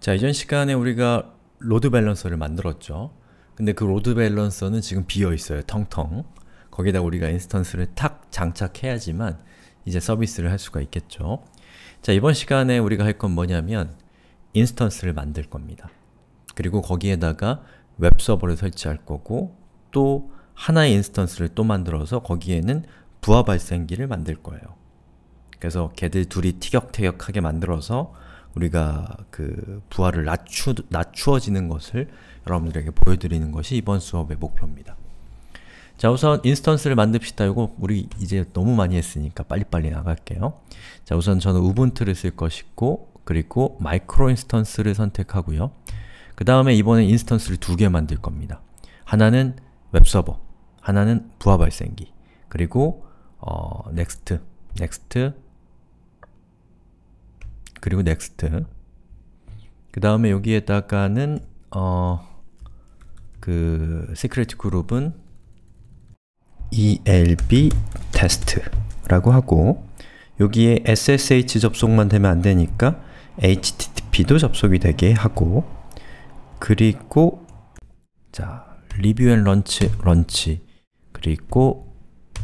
자, 이전 시간에 우리가 로드 밸런서를 만들었죠. 근데 그 로드 밸런서는 지금 비어 있어요. 텅텅. 거기다 우리가 인스턴스를 탁 장착해야지만 이제 서비스를 할 수가 있겠죠. 자, 이번 시간에 우리가 할 건 뭐냐면 인스턴스를 만들 겁니다. 그리고 거기에다가 웹서버를 설치할 거고 또 하나의 인스턴스를 또 만들어서 거기에는 부하 발생기를 만들 거예요. 그래서 걔들 둘이 티격태격하게 만들어서 우리가 그 부하를 낮추, 낮추어지는 것을 여러분들에게 보여드리는 것이 이번 수업의 목표입니다. 자 우선 인스턴스를 만듭시다. 이거 우리 이제 너무 많이 했으니까 빨리빨리 나갈게요. 자 우선 저는 우분투를 쓸 것이고 그리고 마이크로 인스턴스를 선택하고요. 그 다음에 이번에 인스턴스를 두 개 만들 겁니다. 하나는 웹서버, 하나는 부하 발생기, 그리고 어, 넥스트, 넥스트, 그리고 next 그 다음에 여기에다가는 어, 그 g r o u p 은 elb test라고 하고 여기에 ssh 접속만 되면 안되니까 http도 접속이 되게 하고 그리고 자 리뷰 앤 런치 런치 그리고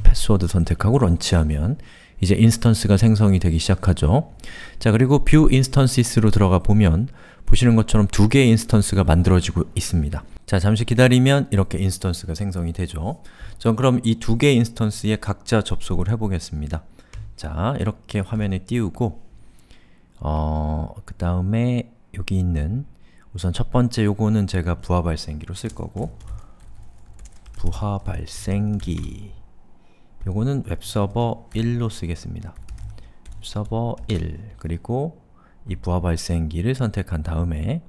패스워드 선택하고 런치하면 이제 인스턴스가 생성이 되기 시작하죠. 자, 그리고 뷰 인스턴시스로 들어가 보면 보시는 것처럼 두 개의 인스턴스가 만들어지고 있습니다. 자, 잠시 기다리면 이렇게 인스턴스가 생성이 되죠. 전 그럼 이 두 개의 인스턴스에 각자 접속을 해보겠습니다. 자, 이렇게 화면에 띄우고 어, 그 다음에 여기 있는 우선 첫 번째 요거는 제가 부하 발생기로 쓸 거고 부하 발생기 요거는 웹서버 1로 쓰겠습니다. 서버 1 그리고 이 부하 발생기를 선택한 다음에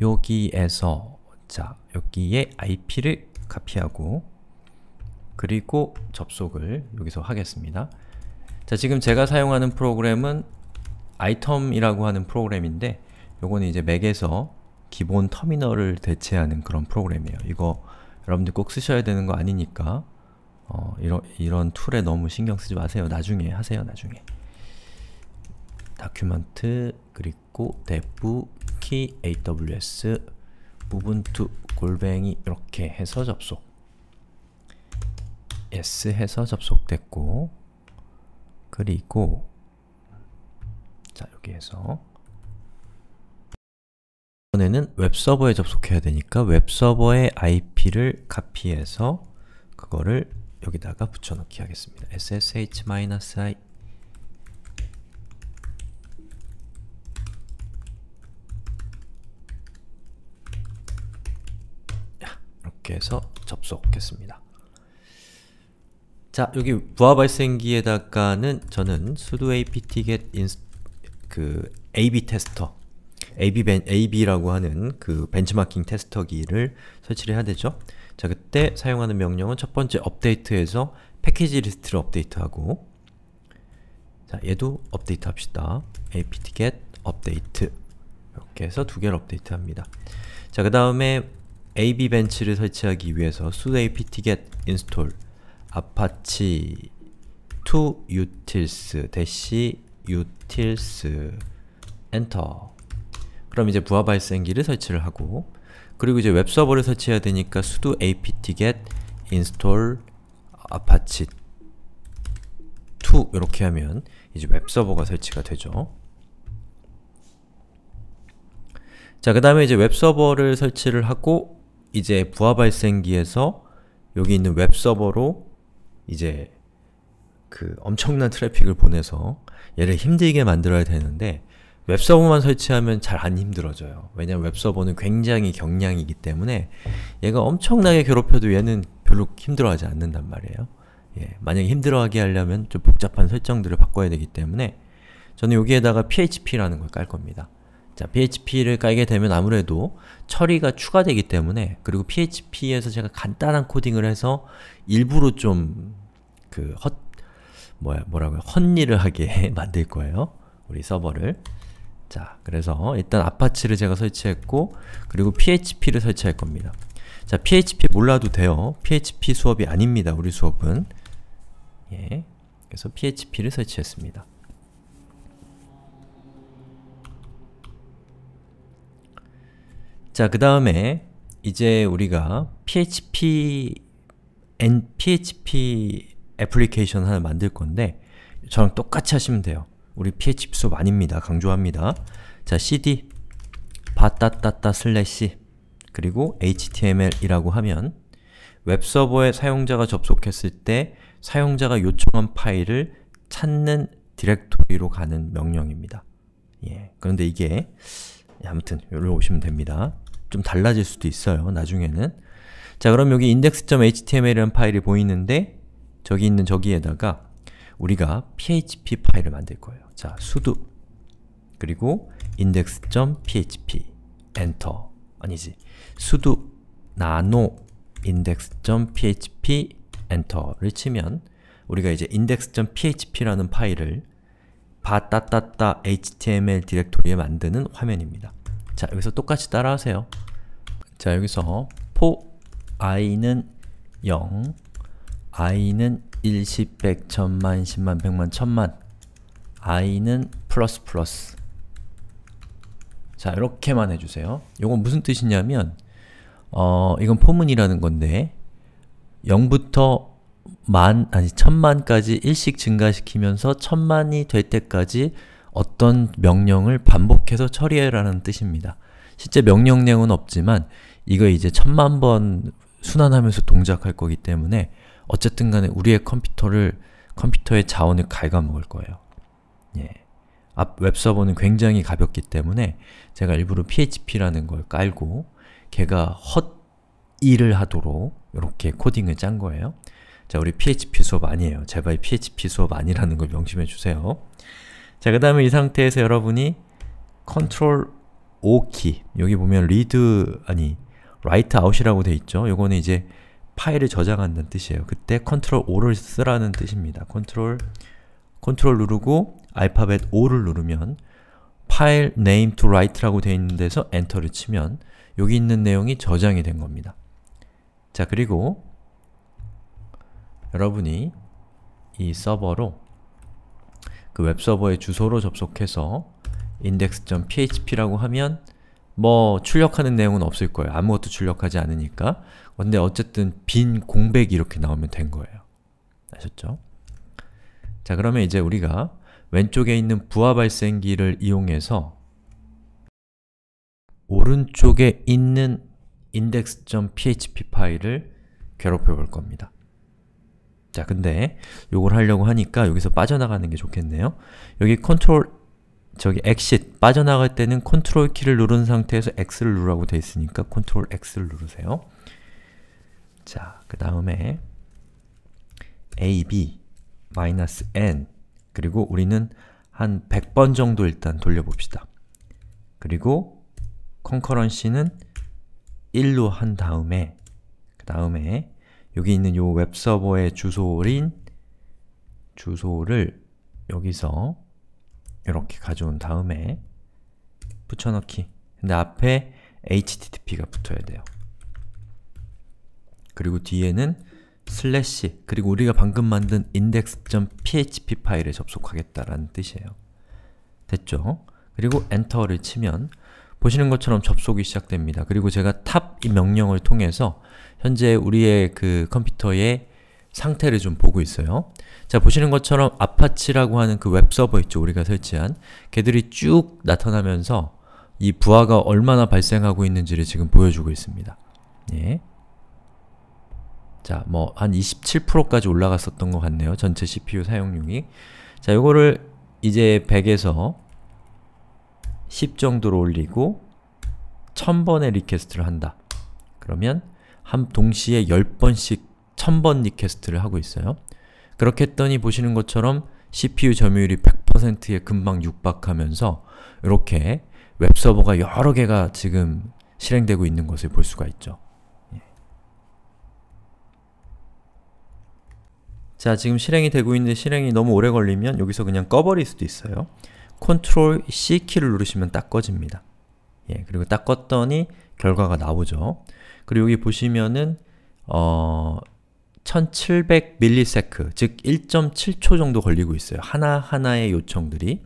여기에서 자 여기에 IP를 카피하고 그리고 접속을 여기서 하겠습니다. 자 지금 제가 사용하는 프로그램은 i t e 이라고 하는 프로그램인데 요거는 이제 맥에서 기본 터미널을 대체하는 그런 프로그램이에요. 이거 여러분들 꼭 쓰셔야 되는 거 아니니까 어, 이런, 이런 툴에 너무 신경 쓰지 마세요. 나중에 하세요. 나중에. 다큐먼트 그리고 dev key aws u b u 골뱅이 이렇게 해서 접속 s 해서 접속됐고 그리고 자 여기에서 이번에는 웹서버에 접속해야 되니까 웹서버의 IP를 카피해서 그거를 여기다가 붙여넣기 하겠습니다. ssh-i 이렇게 해서 접속했습니다. 자, 여기 부하 발생기에다가는 저는 sudo apt get inst 그 ab 테스터 ab ab라고 하는 그 벤치마킹 테스터기를 설치를 해야 되죠. 자, 그때 사용하는 명령은 첫 번째 업데이트에서 패키지 리스트를 업데이트하고 자, 얘도 업데이트 합시다. apt get u p d a 이렇게 해서 두 개를 업데이트합니다. 자, 그 다음에 ab 벤치를 설치하기 위해서 sudo apt get install apache t utils utils 엔터 그럼 이제 부하 발생기를 설치를 하고 그리고 이제 웹서버를 설치해야 되니까 sudo apt-get install apache2 이렇게 하면 이제 웹서버가 설치가 되죠. 자, 그 다음에 이제 웹서버를 설치를 하고 이제 부하 발생기에서 여기 있는 웹서버로 이제 그 엄청난 트래픽을 보내서 얘를 힘들게 만들어야 되는데 웹서버만 설치하면 잘 안 힘들어져요. 왜냐면 웹서버는 굉장히 경량이기 때문에 얘가 엄청나게 괴롭혀도 얘는 별로 힘들어하지 않는단 말이에요. 예, 만약에 힘들어하게 하려면 좀 복잡한 설정들을 바꿔야 되기 때문에 저는 여기에다가 php라는 걸 깔 겁니다. 자, php를 깔게 되면 아무래도 처리가 추가되기 때문에 그리고 php에서 제가 간단한 코딩을 해서 일부러 좀 그 헛... 뭐야, 뭐라고요? 헛일을 하게 만들 거예요. 우리 서버를 자, 그래서 일단 아파치를 제가 설치했고 그리고 php를 설치할 겁니다. 자, php 몰라도 돼요. php 수업이 아닙니다. 우리 수업은. 예. 그래서 php를 설치했습니다. 자, 그 다음에 이제 우리가 php n php 애플리케이션 하나 만들 건데 저랑 똑같이 하시면 돼요. 우리 PH 수업 아닙니다. 강조합니다. 자, cd 바따따따 슬래시 그리고 html이라고 하면 웹서버에 사용자가 접속했을 때 사용자가 요청한 파일을 찾는 디렉토리로 가는 명령입니다. 예, 그런데 이게 예, 아무튼 여기로 오시면 됩니다. 좀 달라질 수도 있어요, 나중에는. 자, 그럼 여기 index.html이라는 파일이 보이는데 저기 있는 저기에다가 우리가 php 파일을 만들 거예요. 자, sudo 그리고 index.php 엔터 아니지 sudo nano index.php 엔터를 치면 우리가 이제 index.php라는 파일을 바따따따 html 디렉토리에 만드는 화면입니다. 자, 여기서 똑같이 따라하세요. 자, 여기서 for i는 0, i는 1, 10, 100, 일0 백, 0만1 0만1 0 0만1 0 0 0만 i는 플러스 플러스 자 이렇게만 해주세요. 요건 무슨 뜻이냐면 어 이건 포문이라는 건데 0부터 만, 아니 0만까지 일씩 증가시키면서 1 0 0 0만이될 때까지 어떤 명령을 반복해서 처리해라는 뜻입니다. 실제 명령량은 없지만 이거 이제 1 0 0 0만번 순환하면서 동작할 거기 때문에 어쨌든 간에 우리의 컴퓨터를 컴퓨터의 자원을 갉아먹을 거예요. 예. 앞 웹서버는 굉장히 가볍기 때문에 제가 일부러 PHP라는 걸 깔고 걔가 헛 일을 하도록 이렇게 코딩을 짠 거예요. 자, 우리 PHP 수업 아니에요. 제발 PHP 수업 아니라는 걸 명심해 주세요. 자, 그 다음에 이 상태에서 여러분이 컨트롤 O 키 여기 보면 리드 아니 라이트 아웃이라고 돼 있죠. 요거는 이제 파일을 저장한다는 뜻이에요. 그때 컨트롤 O를 쓰라는 뜻입니다. 컨트롤 컨트롤 누르고 알파벳 O를 누르면 파일 name to write라고 되어 있는 데서 엔터를 치면 여기 있는 내용이 저장이 된 겁니다. 자 그리고 여러분이 이 서버로 그 웹서버의 주소로 접속해서 index.php라고 하면 뭐 출력하는 내용은 없을 거예요. 아무것도 출력하지 않으니까. 근데 어쨌든 빈 공백이 이렇게 나오면 된 거예요. 아셨죠? 자, 그러면 이제 우리가 왼쪽에 있는 부하 발생기를 이용해서 오른쪽에 있는 index.php 파일을 괴롭혀 볼 겁니다. 자, 근데 요걸 하려고 하니까 여기서 빠져나가는 게 좋겠네요. 여기 컨트롤 저기 엑싯 빠져나갈 때는 컨트롤 키를 누른 상태에서 X를 누르라고 되어 있으니까 컨트롤 X를 누르세요. 자, 그 다음에 AB N 그리고 우리는 한 100번 정도 일단 돌려봅시다. 그리고 컨커런시는 1로 한 다음에 그 다음에 여기 있는 요 웹서버의 주소인 주소를 여기서 이렇게 가져온 다음에 붙여넣기 근데 앞에 http가 붙어야 돼요. 그리고 뒤에는 슬래시 그리고 우리가 방금 만든 index.php 파일에 접속하겠다라는 뜻이에요. 됐죠? 그리고 엔터를 치면 보시는 것처럼 접속이 시작됩니다. 그리고 제가 탑 명령을 통해서 현재 우리의 그 컴퓨터에 상태를 좀 보고 있어요. 자, 보시는 것처럼 아파치라고 하는 그 웹서버 있죠, 우리가 설치한 걔들이 쭉 나타나면서 이 부하가 얼마나 발생하고 있는지를 지금 보여주고 있습니다. 예. 자, 뭐 한 27%까지 올라갔었던 것 같네요. 전체 CPU 사용량이. 자, 요거를 이제 100에서 10 정도로 올리고 1000번의 리퀘스트를 한다. 그러면 한 동시에 10번씩 1000번 리퀘스트를 하고 있어요. 그렇게 했더니 보시는 것처럼 CPU 점유율이 100%에 금방 육박하면서 이렇게 웹서버가 여러 개가 지금 실행되고 있는 것을 볼 수가 있죠. 예. 자, 지금 실행이 되고 있는데 실행이 너무 오래 걸리면 여기서 그냥 꺼버릴 수도 있어요. 컨트롤 C 키를 누르시면 딱 꺼집니다. 예, 그리고 딱 껐더니 결과가 나오죠. 그리고 여기 보시면은 어, 1700밀리세크, 즉 1.7초 정도 걸리고 있어요. 하나하나의 요청들이.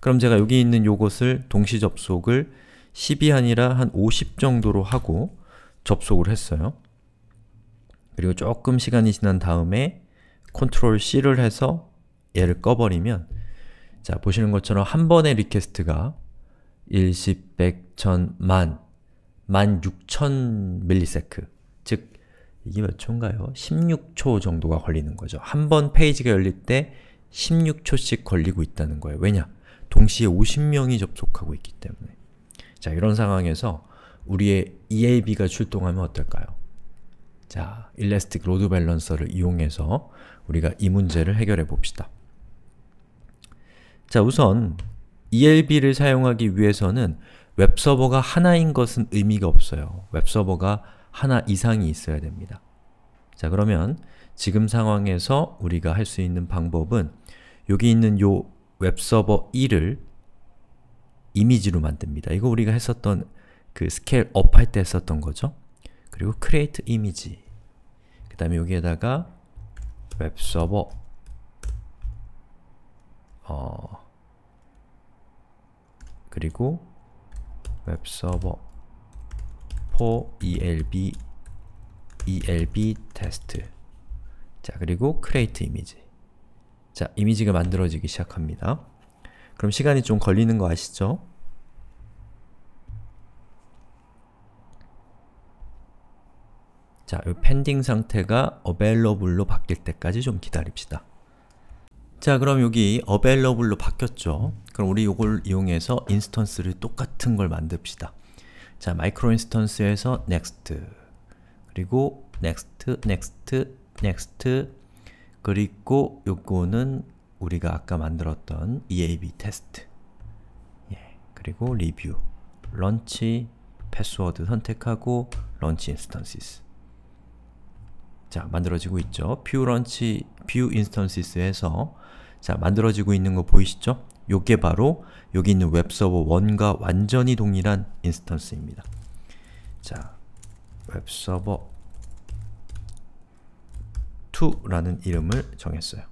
그럼 제가 여기 있는 요것을 동시 접속을 10이 아니라 한 50 정도로 하고 접속을 했어요. 그리고 조금 시간이 지난 다음에 컨트롤 C를 해서 얘를 꺼버리면 자, 보시는 것처럼 한 번의 리퀘스트가 1, 10, 100, 1000, 만, 16000 밀리세크 즉 이게 몇 초인가요? 16초 정도가 걸리는 거죠. 한 번 페이지가 열릴 때 16초씩 걸리고 있다는 거예요. 왜냐? 동시에 50명이 접속하고 있기 때문에. 자, 이런 상황에서 우리의 EAB가 출동하면 어떨까요? 자, 일레스틱 로드 밸런서를 이용해서 우리가 이 문제를 해결해 봅시다. 자, 우선 ELB를 사용하기 위해서는 웹서버가 하나인 것은 의미가 없어요. 웹서버가 하나 이상이 있어야 됩니다. 자 그러면 지금 상황에서 우리가 할 수 있는 방법은 여기 있는 요 웹서버 1을 이미지로 만듭니다. 이거 우리가 했었던 그 스케일 업 할 때 했었던 거죠. 그리고 create image 그 다음에 여기에다가 웹서버 어 그리고 웹서버 for e elb elb test 자 그리고 create image 자 이미지가 만들어지기 시작합니다. 그럼 시간이 좀 걸리는 거 아시죠? 자, 이 pending 상태가 available로 바뀔 때까지 좀 기다립시다. 자, 그럼 여기 available로 바뀌었죠? 그럼 우리 이걸 이용해서 인스턴스를 똑같은 걸 만듭시다. 자, 마이크로 인스턴스에서 next 그리고 next, next, next 그리고 요거는 우리가 아까 만들었던 EAB 테스트 예, 그리고 리뷰 런치 패스워드 선택하고 런치 인스턴시스 자, 만들어지고 있죠. 뷰 런치, 뷰 인스턴시스에서 자, 만들어지고 있는 거 보이시죠? 요게 바로 여기 있는 웹서버 1과 완전히 동일한 인스턴스입니다. 자, 웹서버 2라는 이름을 정했어요.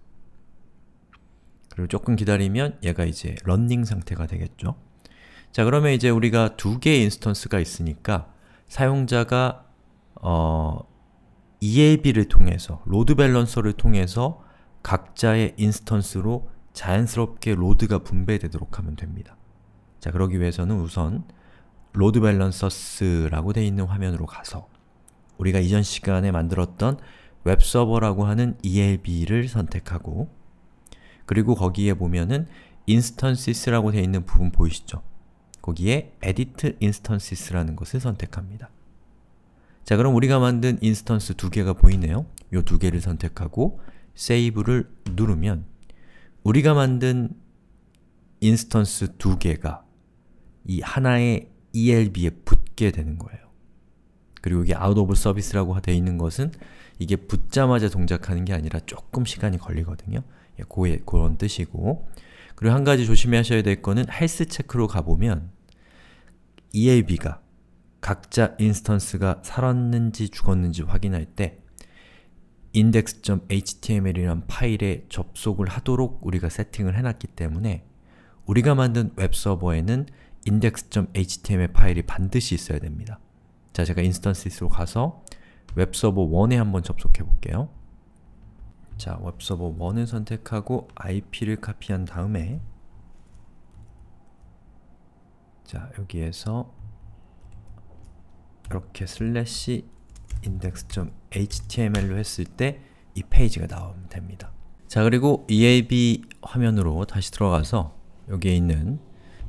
그리고 조금 기다리면 얘가 이제 런닝 상태가 되겠죠. 자, 그러면 이제 우리가 두 개의 인스턴스가 있으니까 사용자가 어, EAB를 통해서, 로드 밸런서를 통해서 각자의 인스턴스로 자연스럽게 로드가 분배되도록 하면 됩니다. 자, 그러기 위해서는 우선 로드 밸런서스라고 되어 있는 화면으로 가서 우리가 이전 시간에 만들었던 웹서버라고 하는 ELB를 선택하고 그리고 거기에 보면은 instances라고 되어 있는 부분 보이시죠? 거기에 edit instances라는 것을 선택합니다. 자 그럼 우리가 만든 인스턴스 두 개가 보이네요. 요 두 개를 선택하고 save를 누르면 우리가 만든 인스턴스 두 개가 이 하나의 ELB에 붙게 되는 거예요. 그리고 이게 out of service라고 되어 있는 것은 이게 붙자마자 동작하는 게 아니라 조금 시간이 걸리거든요. 예, 고의, 그런 뜻이고 그리고 한 가지 조심하셔야 될 거는 헬스 체크로 가보면 ELB가 각자 인스턴스가 살았는지 죽었는지 확인할 때 index.html이란 파일에 접속을 하도록 우리가 세팅을 해놨기 때문에 우리가 만든 웹서버에는 index.html 파일이 반드시 있어야 됩니다. 자, 제가 인스턴시스로 가서 웹서버 1에 한번 접속해 볼게요. 자, 웹서버 1을 선택하고 IP를 카피한 다음에 자, 여기에서 이렇게 슬래시 index.html로 했을 때 이 페이지가 나오면 됩니다. 자 그리고 eab 화면으로 다시 들어가서 여기에 있는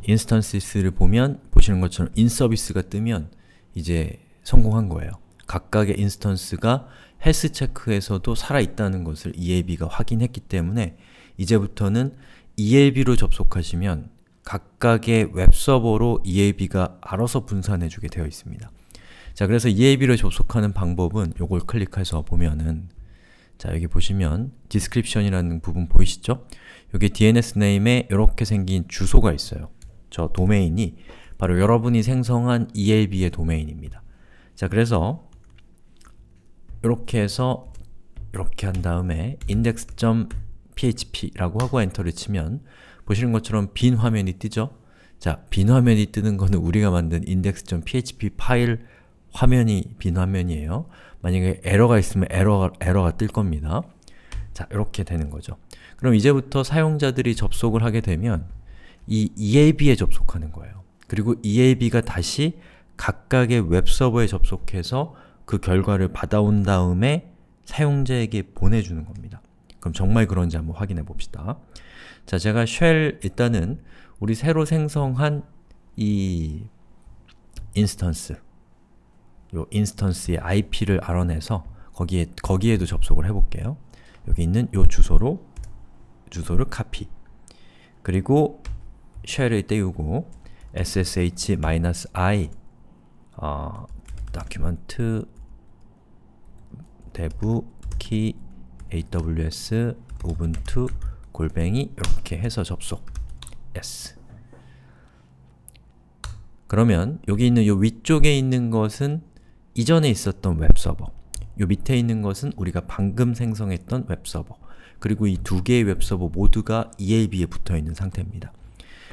인스턴시스를 보면 보시는 것처럼 인서비스가 뜨면 이제 성공한 거예요. 각각의 인스턴스가 헬스 체크에서도 살아있다는 것을 ELB가 확인했기 때문에 이제부터는 ELB로 접속하시면 각각의 웹서버로 ELB가 알아서 분산해주게 되어 있습니다. 자, 그래서 EAB를 접속하는 방법은 요걸 클릭해서 보면은 자, 여기 보시면 description이라는 부분 보이시죠? 여기 DNS 네임에 이렇게 생긴 주소가 있어요. 저 도메인이 바로 여러분이 생성한 EAB의 도메인입니다. 자, 그래서 이렇게 해서 이렇게 한 다음에 index.php라고 하고 엔터를 치면 보시는 것처럼 빈 화면이 뜨죠? 자, 빈 화면이 뜨는 거는 우리가 만든 index.php 파일 화면이 빈 화면이에요. 만약에 에러가 있으면 에러가, 에러가 뜰 겁니다. 자, 이렇게 되는 거죠. 그럼 이제부터 사용자들이 접속을 하게 되면 이 EAB에 접속하는 거예요. 그리고 EAB가 다시 각각의 웹서버에 접속해서 그 결과를 받아온 다음에 사용자에게 보내주는 겁니다. 그럼 정말 그런지 한번 확인해 봅시다. 자, 제가 shell 일단은 우리 새로 생성한 이 인스턴스 요 인스턴스의 IP를 알아내서 거기에 거기에도 접속을 해 볼게요. 여기 있는 요 주소로 주소를 카피. 그리고 쉘을 떼우고 ssh-i 어, d o c u dev key aws ubuntu 골뱅이 이렇게 해서 접속 s 그러면 여기 있는 이 위쪽에 있는 것은 이전에 있었던 웹서버 요 밑에 있는 것은 우리가 방금 생성했던 웹서버 그리고 이 두 개의 웹서버 모두가 ELB에 붙어있는 상태입니다.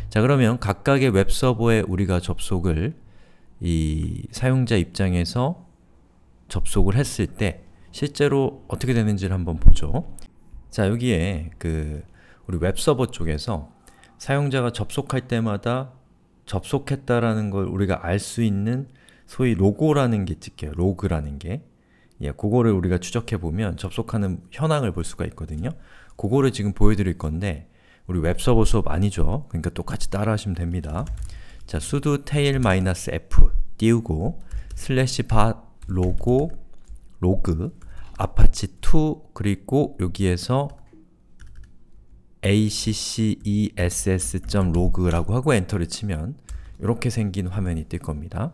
자 그러면 각각의 웹서버에 우리가 접속을 이 사용자 입장에서 접속을 했을 때 실제로 어떻게 되는지를 한번 보죠. 자 여기에 그 우리 웹서버 쪽에서 사용자가 접속할 때마다 접속했다라는 걸 우리가 알 수 있는 소위 로고라는 게 찍혀요. 로그라는 게. 예, 그거를 우리가 추적해보면 접속하는 현황을 볼 수가 있거든요. 그거를 지금 보여드릴 건데 우리 웹서버 수업 아니죠? 그러니까 똑같이 따라하시면 됩니다. 자, sudo tail-f 띄우고 슬래시 바 로고 로그 아파치2 그리고 여기에서 access.log라고 하고 엔터를 치면 이렇게 생긴 화면이 뜰 겁니다.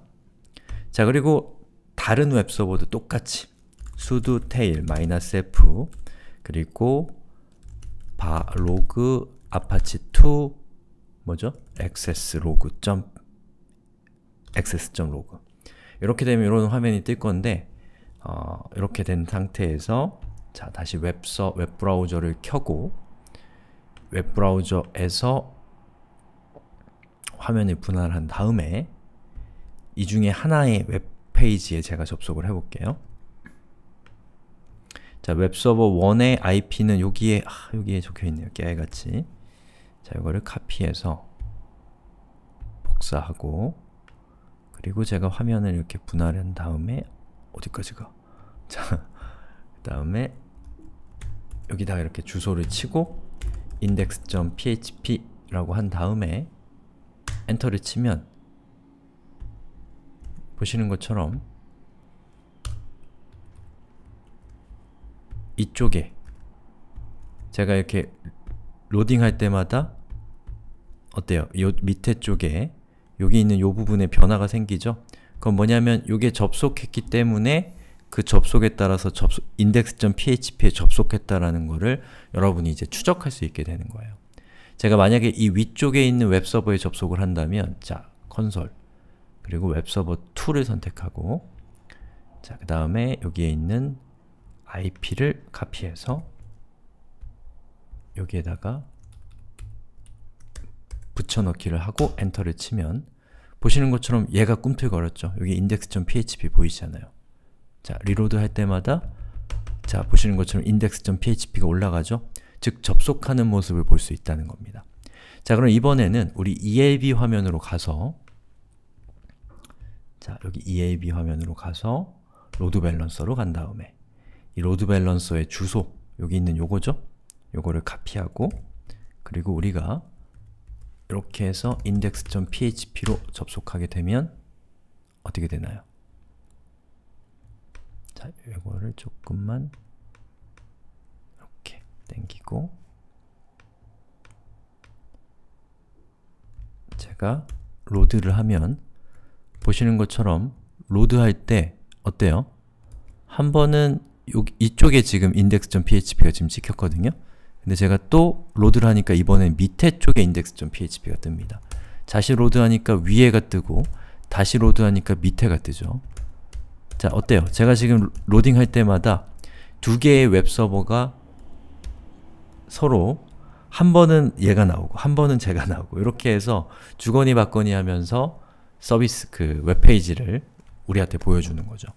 자 그리고 다른 웹서버도 똑같이 sudo tail -f 그리고 바 로그 아파치 2 뭐죠? access log. access log 이렇게 되면 이런 화면이 뜰 건데 어, 이렇게 된 상태에서 자 다시 웹서 웹브라우저를 켜고 웹브라우저에서 화면을 분할한 다음에 이 중에 하나의 웹페이지에 제가 접속을 해볼게요. 자, 웹서버 1의 IP는 여기에, 아, 여기에 적혀있네요. 깨알같이. 자, 이거를 카피해서 복사하고 그리고 제가 화면을 이렇게 분할한 다음에 어디까지 가? 자, 그 다음에 여기다 이렇게 주소를 치고 index.php라고 한 다음에 엔터를 치면 보시는 것처럼 이쪽에 제가 이렇게 로딩할 때마다 어때요? 요 밑에 쪽에 여기 있는 요 부분에 변화가 생기죠? 그건 뭐냐면 요게 접속했기 때문에 그 접속에 따라서 접속, index.php에 접속했다라는 거를 여러분이 이제 추적할 수 있게 되는 거예요. 제가 만약에 이 위쪽에 있는 웹서버에 접속을 한다면 자, 컨솔 그리고 웹서버 2를 선택하고 자, 그 다음에 여기에 있는 IP를 카피해서 여기에다가 붙여넣기를 하고 엔터를 치면 보시는 것처럼 얘가 꿈틀거렸죠. 여기 index.php 보이시잖아요. 자, 리로드 할 때마다 자, 보시는 것처럼 index.php가 올라가죠. 즉, 접속하는 모습을 볼 수 있다는 겁니다. 자, 그럼 이번에는 우리 ELB 화면으로 가서 자, 여기 EAB 화면으로 가서 로드 밸런서로 간 다음에 이 로드 밸런서의 주소, 여기 있는 요거죠? 요거를 카피하고 그리고 우리가 이렇게 해서 index.php로 접속하게 되면 어떻게 되나요? 자, 요거를 조금만 이렇게 땡기고 제가 로드를 하면 보시는 것처럼 로드할 때 어때요? 한 번은 여기, 이쪽에 지금 index.php가 지금 찍혔거든요? 근데 제가 또 로드를 하니까 이번엔 밑에 쪽에 index.php가 뜹니다. 다시 로드하니까 위에가 뜨고 다시 로드하니까 밑에가 뜨죠. 자, 어때요? 제가 지금 로딩할 때마다 두 개의 웹서버가 서로 한 번은 얘가 나오고 한 번은 제가 나오고 이렇게 해서 주거니 받거니 하면서 서비스 그 웹페이지를 우리한테 보여주는 거죠.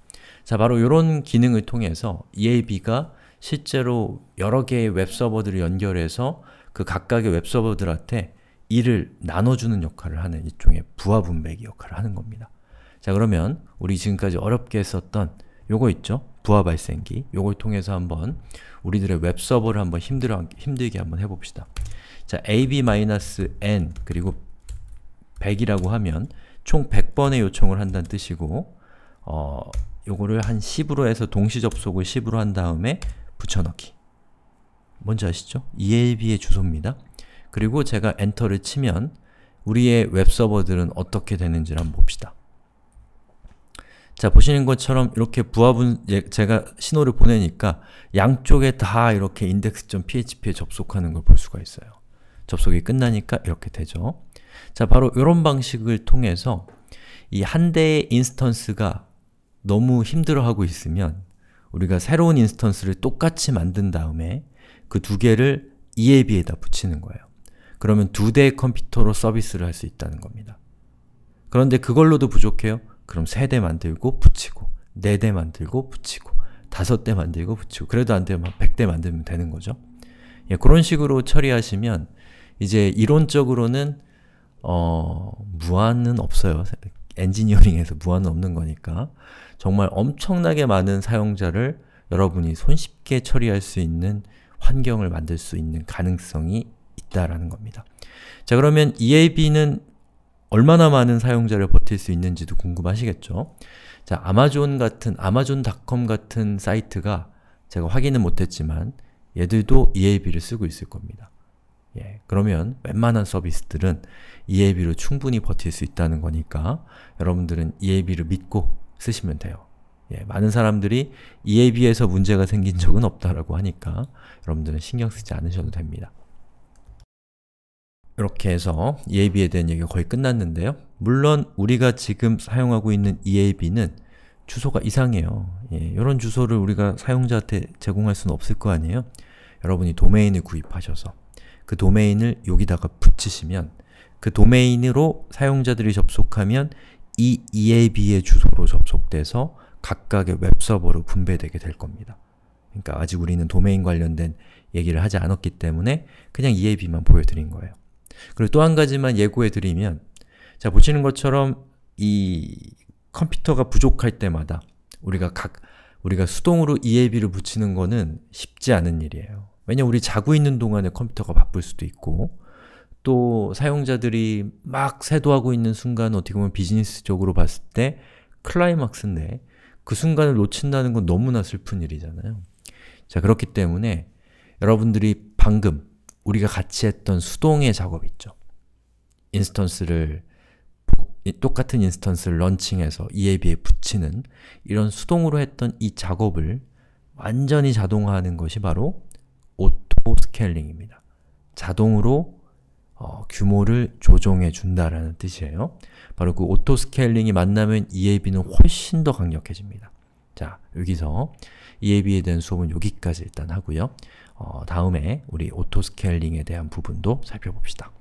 자, 바로 이런 기능을 통해서 EAB가 실제로 여러 개의 웹서버들을 연결해서 그 각각의 웹서버들한테 일을 나눠주는 역할을 하는 일종의 부하분배기 역할을 하는 겁니다. 자 그러면 우리 지금까지 어렵게 했었던 요거 있죠? 부하발생기 요걸 통해서 한번 우리들의 웹서버를 한번 힘들어, 힘들게 한번 해봅시다. 자 ab-n 그리고 100이라고 하면 총 100번의 요청을 한다는 뜻이고 어, 요거를 한 10으로 해서 동시 접속을 10으로 한 다음에 붙여넣기 뭔지 아시죠? ELB의 주소입니다. 그리고 제가 엔터를 치면 우리의 웹서버들은 어떻게 되는지를 한 번 봅시다. 자, 보시는 것처럼 이렇게 부하분 예, 제가 신호를 보내니까 양쪽에 다 이렇게 index.php에 접속하는 걸 볼 수가 있어요. 접속이 끝나니까 이렇게 되죠. 자, 바로 이런 방식을 통해서 이 한 대의 인스턴스가 너무 힘들어하고 있으면 우리가 새로운 인스턴스를 똑같이 만든 다음에 그 두 개를 이 a b 에다 붙이는 거예요. 그러면 두 대의 컴퓨터로 서비스를 할 수 있다는 겁니다. 그런데 그걸로도 부족해요? 그럼 세 대 만들고 붙이고 네 대 만들고 붙이고 다섯 대 만들고 붙이고 그래도 안 되면 백 대 만들면 되는 거죠. 예, 그런 식으로 처리하시면 이제 이론적으로는 어, 무한은 없어요. 엔지니어링에서 무한은 없는 거니까 정말 엄청나게 많은 사용자를 여러분이 손쉽게 처리할 수 있는 환경을 만들 수 있는 가능성이 있다라는 겁니다. 자 그러면 EAB는 얼마나 많은 사용자를 버틸 수 있는지도 궁금하시겠죠? 자 아마존 같은, 아마존닷컴 같은 사이트가 제가 확인은 못했지만 얘들도 EAB를 쓰고 있을 겁니다. 예, 그러면 웬만한 서비스들은 EAB로 충분히 버틸 수 있다는 거니까 여러분들은 EAB를 믿고 쓰시면 돼요. 예, 많은 사람들이 EAB에서 문제가 생긴 적은 없다라고 하니까 여러분들은 신경 쓰지 않으셔도 됩니다. 이렇게 해서 EAB에 대한 얘기가 거의 끝났는데요. 물론 우리가 지금 사용하고 있는 EAB는 주소가 이상해요. 예, 이런 주소를 우리가 사용자한테 제공할 수는 없을 거 아니에요? 여러분이 도메인을 구입하셔서 그 도메인을 여기다가 붙이시면 그 도메인으로 사용자들이 접속하면 이 EAB의 주소로 접속돼서 각각의 웹서버로 분배되게 될 겁니다. 그러니까 아직 우리는 도메인 관련된 얘기를 하지 않았기 때문에 그냥 EAB만 보여드린 거예요. 그리고 또 한 가지만 예고해드리면 자, 보시는 것처럼 이 컴퓨터가 부족할 때마다 우리가 각 우리가 수동으로 EAB를 붙이는 거는 쉽지 않은 일이에요. 왜냐 우리 자고 있는 동안에 컴퓨터가 바쁠 수도 있고 또 사용자들이 막 세도하고 있는 순간 어떻게 보면 비즈니스적으로 봤을 때 클라이막스인데 그 순간을 놓친다는 건 너무나 슬픈 일이잖아요. 자 그렇기 때문에 여러분들이 방금 우리가 같이 했던 수동의 작업 있죠. 인스턴스를 똑같은 인스턴스를 런칭해서 EAB에 붙이는 이런 수동으로 했던 이 작업을 완전히 자동화하는 것이 바로 오토 스케일링입니다. 자동으로 어, 규모를 조정해 준다라는 뜻이에요. 바로 그 오토 스케일링이 만나면 EAB는 훨씬 더 강력해집니다. 자, 여기서 EAB에 대한 수업은 여기까지 일단 하고요. 어, 다음에 우리 오토 스케일링에 대한 부분도 살펴봅시다.